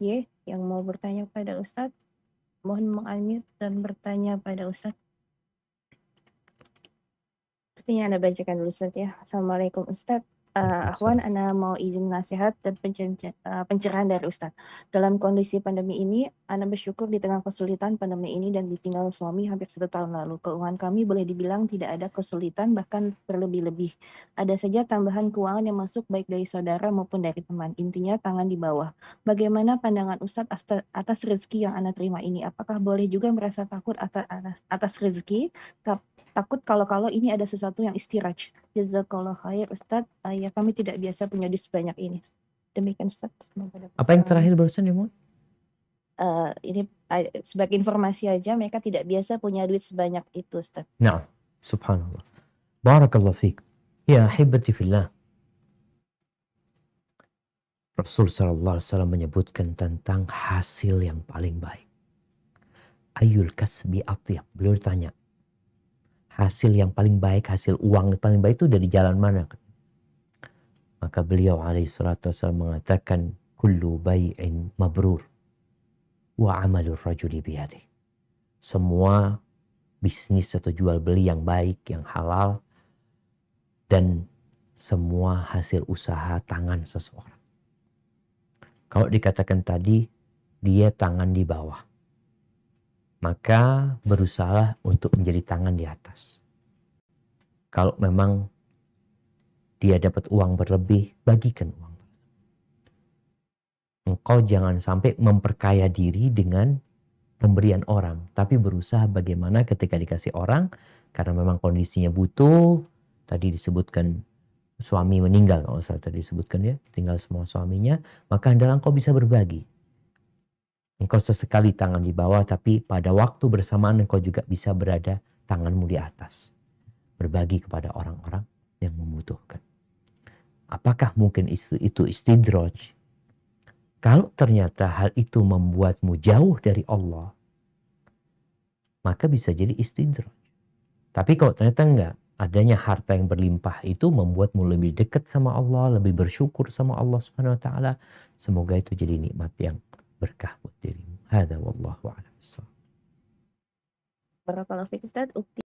Y yang mau bertanya pada Ustadz, mohon mengambil dan bertanya pada Ustadz. Sepertinya Anda bacakan dulu Ustadz ya. Assalamualaikum Ustadz. Uh, Ahwan, Ana mau izin nasihat dan eh, pencerahan dari Ustadz. Dalam kondisi pandemi ini, Ana bersyukur di tengah kesulitan pandemi ini dan ditinggal suami hampir satu tahun lalu. Keuangan kami boleh dibilang tidak ada kesulitan, bahkan berlebih-lebih. Ada saja tambahan keuangan yang masuk baik dari saudara maupun dari teman. Intinya tangan di bawah. Bagaimana pandangan Ustadz atas rezeki yang Ana terima ini? Apakah boleh juga merasa takut atas rezeki, takut kalau-kalau ini ada sesuatu yang istiraj. Jazakallah khair Ustaz, uh, ah, ya kami tidak biasa punya di sebanyak ini. Demikian Ustaz. Apa yang terakhir barusan ya, Uh, ini uh, sebagai informasi aja mereka tidak biasa punya duit sebanyak itu Ustaz. Nah, subhanallah. Barakallah fiik. Ya ahibati fillah. Rasul sallallahu alaihi wasallam menyebutkan tentang hasil yang paling baik. Ayul kasbi atyab. Beliau ditanya, hasil yang paling baik, hasil uang yang paling baik itu dari jalan mana? Maka beliau alaihi salatu wasallam mengatakan kullu bai'in mabrur wa amalur rajuli biyadi. Semua bisnis atau jual beli yang baik, yang halal dan semua hasil usaha tangan seseorang. Kalau dikatakan tadi dia tangan di bawah maka berusahalah untuk menjadi tangan di atas. Kalau memang dia dapat uang berlebih, bagikan uang. Engkau jangan sampai memperkaya diri dengan pemberian orang, tapi berusaha bagaimana ketika dikasih orang, karena memang kondisinya butuh. Tadi disebutkan suami meninggal, kalau saya tadi disebutkan ya, tinggal semua suaminya, maka adalah engkau bisa berbagi Engkau sesekali tangan di bawah, tapi pada waktu bersamaan engkau juga bisa berada tanganmu di atas. Berbagi kepada orang-orang yang membutuhkan. Apakah mungkin itu, itu istidroj? Kalau ternyata hal itu membuatmu jauh dari Allah, maka bisa jadi istidroj. Tapi kalau ternyata enggak, adanya harta yang berlimpah itu membuatmu lebih dekat sama Allah, lebih bersyukur sama Allah Subhanahu wa taala. Semoga itu jadi nikmat yang berkah buat dirimu. Hada wallahu a'lam bishawab. Ustaz,